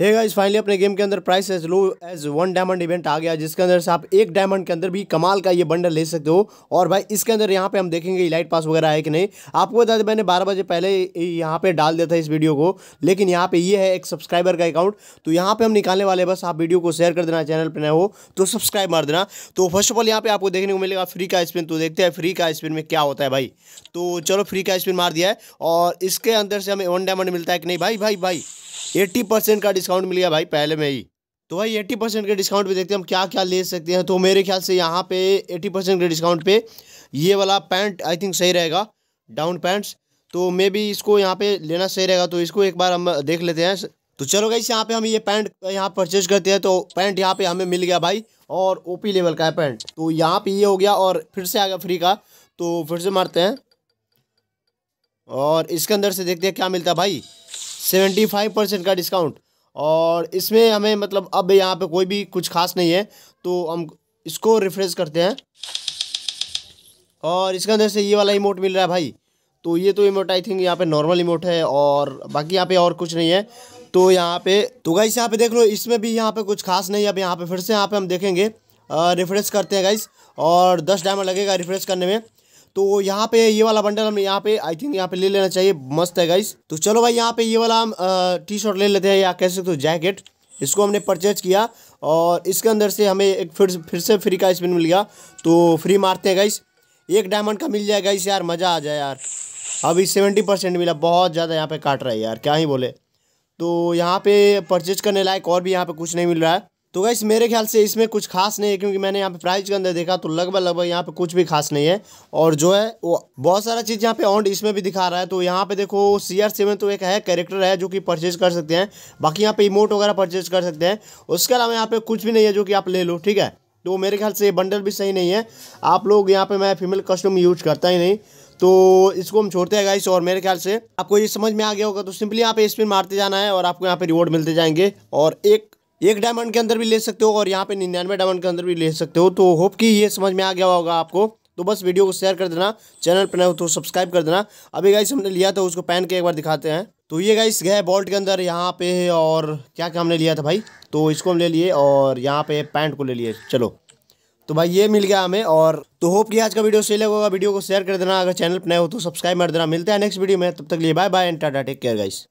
है guys finally अपने game के अंदर price as low as one diamond event आ गया जिसके अंदर से आप एक डायमंड के अंदर भी कमाल का ये बंडल ले सकते हो और भाई इसके अंदर यहाँ पे हम देखेंगे लाइट पास वगैरह है कि नहीं आपको बता दें मैंने बारह बजे पहले यहाँ पे डाल दिया था इस वीडियो को लेकिन यहाँ पे ये है एक सब्सक्राइबर का अकाउंट तो यहाँ पर हम निकालने वाले बस आप वीडियो को शेयर कर देना चैनल पर न हो तो सब्सक्राइब मार देना तो फर्स्ट ऑफ ऑल यहाँ पर आपको देखने को मिलेगा फ्री का स्पिन तो देखते हैं फ्री का स्पिन में क्या होता है भाई तो चलो फ्री का स्पिन मार दिया है और इसके अंदर से हमें वन डायमंड मिलता है कि नहीं भाई भाई भाई एट्टी परसेंट का डिस्काउंट मिल गया भाई पहले में ही तो भाई एट्टी परसेंट के डिस्काउंट पे देखते हैं हम क्या क्या ले सकते हैं तो मेरे ख्याल से यहाँ पे एट्टी परसेंट के डिस्काउंट पे ये वाला पैंट आई थिंक सही रहेगा डाउन पैंट्स तो मे भी इसको यहाँ पे लेना सही रहेगा तो इसको एक बार हम देख लेते हैं तो चलो गई यहाँ पे हम ये पैंट यहाँ परचेज करते हैं तो पैंट यहाँ पे हमें मिल गया भाई और ओपी लेवल का है पैंट तो यहाँ पे ये हो गया और फिर से आ गया फ्री का तो फिर से मारते हैं और इसके अंदर से देखते हैं क्या मिलता है भाई सेवेंटी फाइव परसेंट का डिस्काउंट और इसमें हमें मतलब अब यहाँ पे कोई भी कुछ खास नहीं है तो हम इसको रिफ्रेश करते हैं और इसके अंदर से ये वाला इमोट मिल रहा है भाई तो ये तो इमोट आई थिंक यहाँ पे नॉर्मल इमोट है और बाकी यहाँ पे और कुछ नहीं है तो यहाँ पे तो गाइस यहाँ पे देख लो इसमें भी यहाँ पे कुछ खास नहीं है अब यहाँ पे फिर से यहाँ पे हम देखेंगे रिफ्रेश करते हैं गाइस और दस डायमंड लगेगा रिफ्रेश करने में तो यहाँ पे ये वाला बंडल हमें यहाँ पे आई थिंक यहाँ पे ले लेना चाहिए मस्त है गाइस तो चलो भाई यहाँ पे ये वाला हम टी शर्ट ले लेते हैं या कह सकते हो जैकेट इसको हमने परचेज किया और इसके अंदर से हमें एक फिर फिर से फ्री का स्पिन मिल गया तो फ्री मारते हैं गाइस एक डायमंड का मिल जाएगा इस यार मज़ा आ जाए यार अभी सेवेंटी परसेंट मिला बहुत ज़्यादा यहाँ पे काट रहा है यार क्या ही बोले तो यहाँ पे परचेज करने लायक और भी यहाँ पे कुछ नहीं मिल रहा है तो गैस मेरे ख्याल से इसमें कुछ खास नहीं है क्योंकि मैंने यहाँ पे प्राइस के अंदर देखा तो लगभग लगभग यहाँ पे कुछ भी खास नहीं है और जो है वो बहुत सारा चीज़ यहाँ पे ऑन इसमें भी दिखा रहा है तो यहाँ पे देखो सी आर सेवन तो एक है कैरेक्टर है जो कि परचेज कर सकते हैं बाकी यहाँ पे इमोट वगैरह परचेज कर सकते हैं उसके अलावा यहाँ पे कुछ भी नहीं है जो कि आप ले लो ठीक है तो मेरे ख्याल से ये बंडल भी सही नहीं है आप लोग यहाँ पे मैं फीमेल कस्टम यूज करता ही नहीं तो इसको हम छोड़ते हैं गाइस और मेरे ख्याल से आपको ये समझ में आ गया होगा तो सिंपली यहाँ पे स्पिन मारते जाना है और आपको यहाँ पे रिवॉर्ड मिलते जाएंगे और एक एक डायमंड के अंदर भी ले सकते हो और यहाँ पे निन्यानवे डायमंड के अंदर भी ले सकते हो तो होप कि ये समझ में आ गया होगा आपको तो बस वीडियो को शेयर कर देना चैनल पर नए हो तो सब्सक्राइब कर देना अभी गाइस हमने लिया था उसको पहन के एक बार दिखाते हैं तो ये गाइस गए बॉल्ट के अंदर यहाँ पे और क्या क्या हमने लिया था भाई तो इसको हम ले लिए और यहाँ पे पैंट को ले लिए चलो तो भाई ये मिल गया हमें और तो होप कि आज का वीडियो सही लगेगा वीडियो को शेयर कर देना अगर चैनल पर नए हो तो सब्सक्राइब कर देना मिलते हैं नेक्स्ट वीडियो में तब तक लिए बाय बाय एंड टाटा टेक केयर गाइस